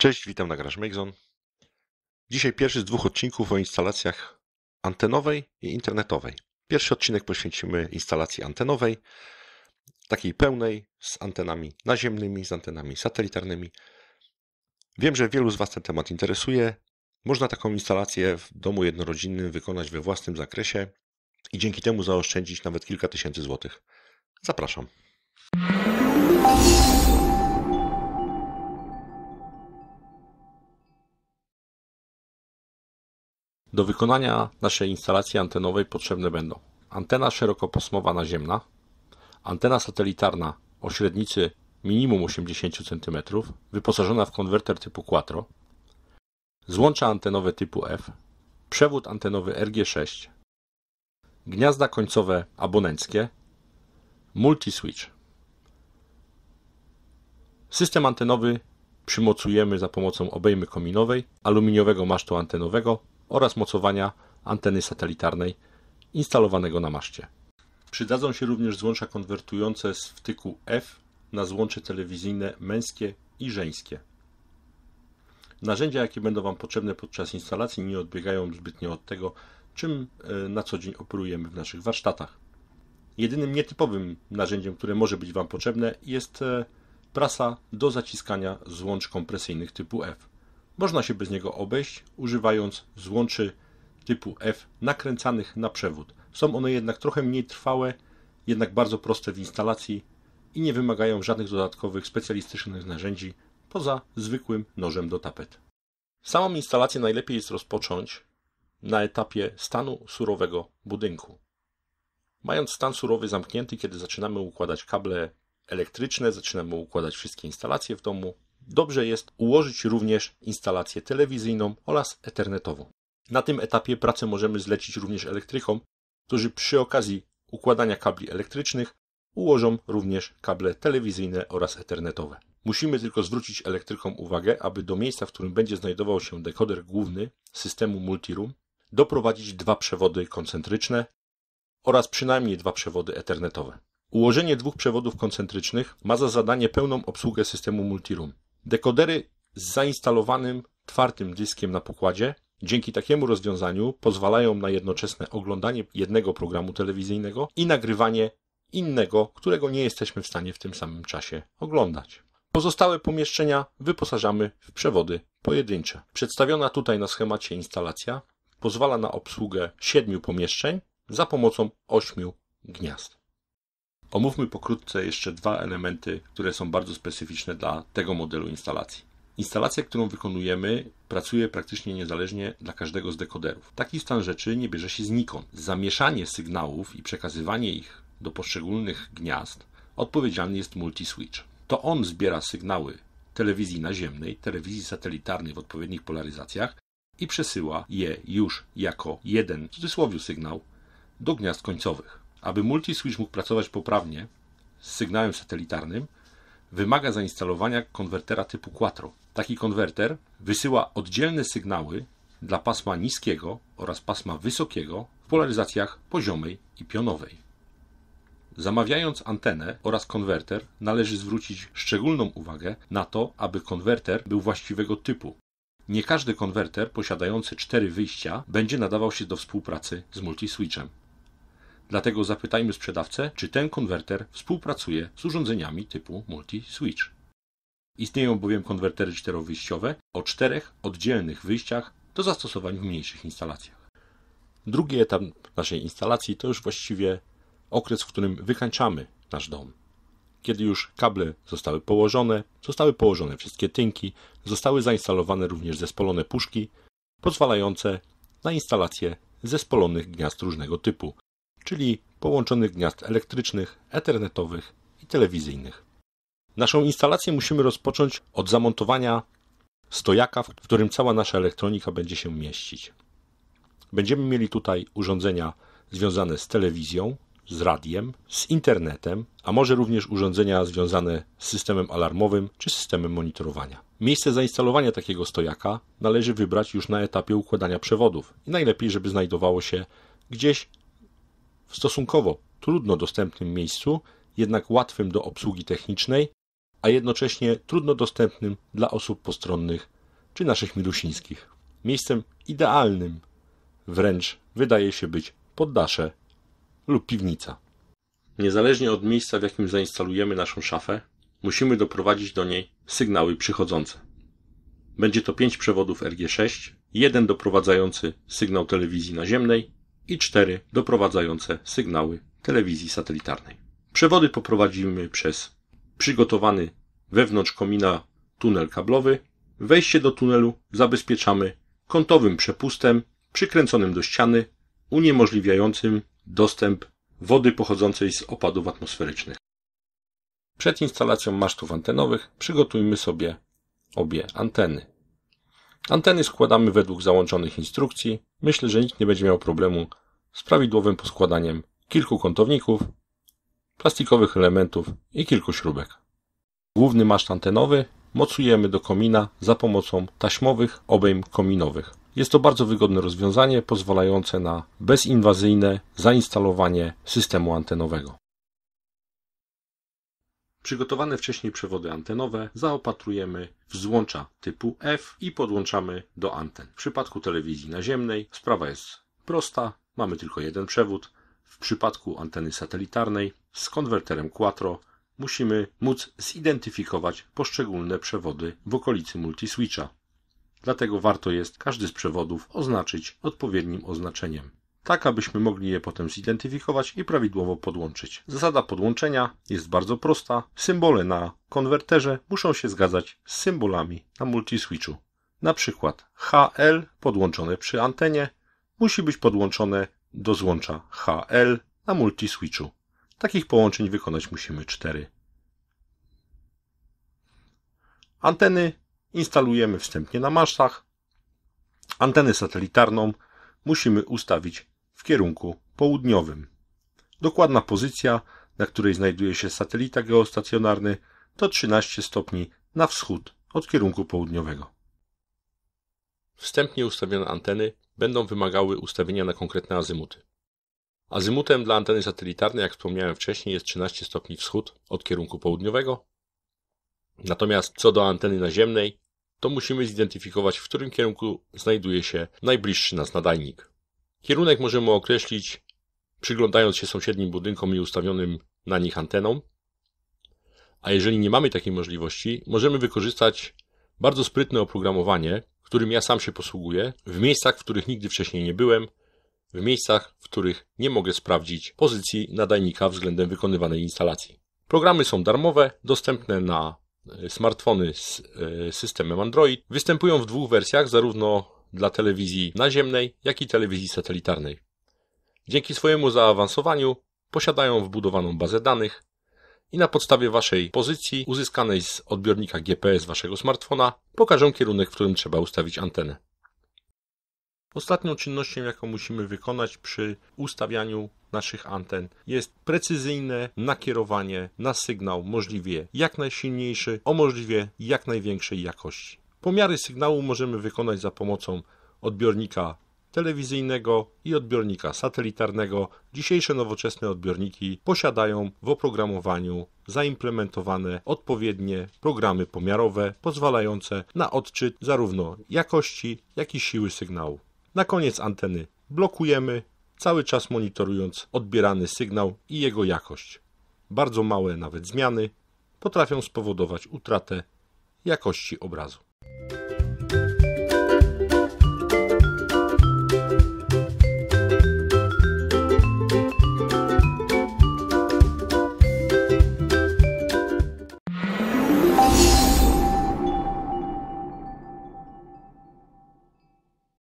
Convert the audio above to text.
Cześć, witam na Garage Makeson. Dzisiaj pierwszy z dwóch odcinków o instalacjach antenowej i internetowej. Pierwszy odcinek poświęcimy instalacji antenowej, takiej pełnej, z antenami naziemnymi, z antenami satelitarnymi. Wiem, że wielu z Was ten temat interesuje. Można taką instalację w domu jednorodzinnym wykonać we własnym zakresie i dzięki temu zaoszczędzić nawet kilka tysięcy złotych. Zapraszam. Do wykonania naszej instalacji antenowej potrzebne będą antena szerokopasmowa naziemna, antena satelitarna o średnicy minimum 80 cm, wyposażona w konwerter typu Quattro, złącza antenowe typu F, przewód antenowy RG6, gniazda końcowe abonenckie, multiswitch. System antenowy przymocujemy za pomocą obejmy kominowej, aluminiowego masztu antenowego oraz mocowania anteny satelitarnej instalowanego na maszcie. Przydadzą się również złącza konwertujące z wtyku F na złącze telewizyjne męskie i żeńskie. Narzędzia, jakie będą Wam potrzebne podczas instalacji, nie odbiegają zbytnio od tego, czym e, na co dzień operujemy w naszych warsztatach. Jedynym nietypowym narzędziem, które może być Wam potrzebne, jest e, prasa do zaciskania złącz kompresyjnych typu F. Można się bez niego obejść, używając złączy typu F nakręcanych na przewód. Są one jednak trochę mniej trwałe, jednak bardzo proste w instalacji i nie wymagają żadnych dodatkowych specjalistycznych narzędzi poza zwykłym nożem do tapet. Samą instalację najlepiej jest rozpocząć na etapie stanu surowego budynku. Mając stan surowy zamknięty, kiedy zaczynamy układać kable elektryczne, zaczynamy układać wszystkie instalacje w domu, Dobrze jest ułożyć również instalację telewizyjną oraz ethernetową. Na tym etapie pracę możemy zlecić również elektrykom, którzy przy okazji układania kabli elektrycznych ułożą również kable telewizyjne oraz ethernetowe. Musimy tylko zwrócić elektrykom uwagę, aby do miejsca, w którym będzie znajdował się dekoder główny systemu Multiroom, doprowadzić dwa przewody koncentryczne oraz przynajmniej dwa przewody ethernetowe. Ułożenie dwóch przewodów koncentrycznych ma za zadanie pełną obsługę systemu Multiroom. Dekodery z zainstalowanym twardym dyskiem na pokładzie dzięki takiemu rozwiązaniu pozwalają na jednoczesne oglądanie jednego programu telewizyjnego i nagrywanie innego, którego nie jesteśmy w stanie w tym samym czasie oglądać. Pozostałe pomieszczenia wyposażamy w przewody pojedyncze. Przedstawiona tutaj na schemacie instalacja pozwala na obsługę siedmiu pomieszczeń za pomocą ośmiu gniazd. Omówmy pokrótce jeszcze dwa elementy, które są bardzo specyficzne dla tego modelu instalacji. Instalacja, którą wykonujemy, pracuje praktycznie niezależnie dla każdego z dekoderów. Taki stan rzeczy nie bierze się znikąd. Zamieszanie sygnałów i przekazywanie ich do poszczególnych gniazd odpowiedzialny jest multiswitch. To on zbiera sygnały telewizji naziemnej, telewizji satelitarnej w odpowiednich polaryzacjach i przesyła je już jako jeden w cudzysłowie sygnał do gniazd końcowych. Aby multiswitch mógł pracować poprawnie z sygnałem satelitarnym, wymaga zainstalowania konwertera typu Quattro. Taki konwerter wysyła oddzielne sygnały dla pasma niskiego oraz pasma wysokiego w polaryzacjach poziomej i pionowej. Zamawiając antenę oraz konwerter, należy zwrócić szczególną uwagę na to, aby konwerter był właściwego typu. Nie każdy konwerter posiadający cztery wyjścia będzie nadawał się do współpracy z multiswitchem. Dlatego zapytajmy sprzedawcę, czy ten konwerter współpracuje z urządzeniami typu multi-switch. Istnieją bowiem konwertery czterowyjściowe o czterech oddzielnych wyjściach do zastosowań w mniejszych instalacjach. Drugi etap naszej instalacji to już właściwie okres, w którym wykańczamy nasz dom. Kiedy już kable zostały położone, zostały położone wszystkie tynki, zostały zainstalowane również zespolone puszki, pozwalające na instalację zespolonych gniazd różnego typu, czyli połączonych gniazd elektrycznych, ethernetowych i telewizyjnych. Naszą instalację musimy rozpocząć od zamontowania stojaka, w którym cała nasza elektronika będzie się mieścić. Będziemy mieli tutaj urządzenia związane z telewizją, z radiem, z internetem, a może również urządzenia związane z systemem alarmowym czy systemem monitorowania. Miejsce zainstalowania takiego stojaka należy wybrać już na etapie układania przewodów i najlepiej, żeby znajdowało się gdzieś w stosunkowo trudno dostępnym miejscu, jednak łatwym do obsługi technicznej, a jednocześnie trudno dostępnym dla osób postronnych czy naszych milusińskich. Miejscem idealnym wręcz wydaje się być poddasze lub piwnica. Niezależnie od miejsca, w jakim zainstalujemy naszą szafę, musimy doprowadzić do niej sygnały przychodzące. Będzie to pięć przewodów RG6, jeden doprowadzający sygnał telewizji naziemnej, i cztery doprowadzające sygnały telewizji satelitarnej. Przewody poprowadzimy przez przygotowany wewnątrz komina tunel kablowy. Wejście do tunelu zabezpieczamy kątowym przepustem przykręconym do ściany, uniemożliwiającym dostęp wody pochodzącej z opadów atmosferycznych. Przed instalacją masztów antenowych przygotujmy sobie obie anteny. Anteny składamy według załączonych instrukcji. Myślę, że nikt nie będzie miał problemu z prawidłowym poskładaniem kilku kątowników, plastikowych elementów i kilku śrubek. Główny maszt antenowy mocujemy do komina za pomocą taśmowych obejm kominowych. Jest to bardzo wygodne rozwiązanie pozwalające na bezinwazyjne zainstalowanie systemu antenowego. Przygotowane wcześniej przewody antenowe zaopatrujemy w złącza typu F i podłączamy do anten. W przypadku telewizji naziemnej sprawa jest prosta, mamy tylko jeden przewód. W przypadku anteny satelitarnej z konwerterem Quattro musimy móc zidentyfikować poszczególne przewody w okolicy multiswitcha. Dlatego warto jest każdy z przewodów oznaczyć odpowiednim oznaczeniem tak abyśmy mogli je potem zidentyfikować i prawidłowo podłączyć. Zasada podłączenia jest bardzo prosta. Symbole na konwerterze muszą się zgadzać z symbolami na multiswitchu. Na przykład HL podłączone przy antenie musi być podłączone do złącza HL na multiswitchu. Takich połączeń wykonać musimy 4. Anteny instalujemy wstępnie na masztach. Antenę satelitarną musimy ustawić w kierunku południowym. Dokładna pozycja, na której znajduje się satelita geostacjonarny, to 13 stopni na wschód od kierunku południowego. Wstępnie ustawione anteny będą wymagały ustawienia na konkretne azymuty. Azymutem dla anteny satelitarnej, jak wspomniałem wcześniej, jest 13 stopni wschód od kierunku południowego. Natomiast co do anteny naziemnej, to musimy zidentyfikować, w którym kierunku znajduje się najbliższy nas nadajnik. Kierunek możemy określić przyglądając się sąsiednim budynkom i ustawionym na nich antenom. A jeżeli nie mamy takiej możliwości, możemy wykorzystać bardzo sprytne oprogramowanie, którym ja sam się posługuję, w miejscach, w których nigdy wcześniej nie byłem, w miejscach, w których nie mogę sprawdzić pozycji nadajnika względem wykonywanej instalacji. Programy są darmowe, dostępne na e, smartfony z e, systemem Android. Występują w dwóch wersjach, zarówno dla telewizji naziemnej, jak i telewizji satelitarnej. Dzięki swojemu zaawansowaniu posiadają wbudowaną bazę danych i na podstawie Waszej pozycji uzyskanej z odbiornika GPS Waszego smartfona pokażą kierunek, w którym trzeba ustawić antenę. Ostatnią czynnością, jaką musimy wykonać przy ustawianiu naszych anten jest precyzyjne nakierowanie na sygnał możliwie jak najsilniejszy o możliwie jak największej jakości. Pomiary sygnału możemy wykonać za pomocą odbiornika telewizyjnego i odbiornika satelitarnego. Dzisiejsze nowoczesne odbiorniki posiadają w oprogramowaniu zaimplementowane odpowiednie programy pomiarowe pozwalające na odczyt zarówno jakości, jak i siły sygnału. Na koniec anteny blokujemy, cały czas monitorując odbierany sygnał i jego jakość. Bardzo małe nawet zmiany potrafią spowodować utratę jakości obrazu.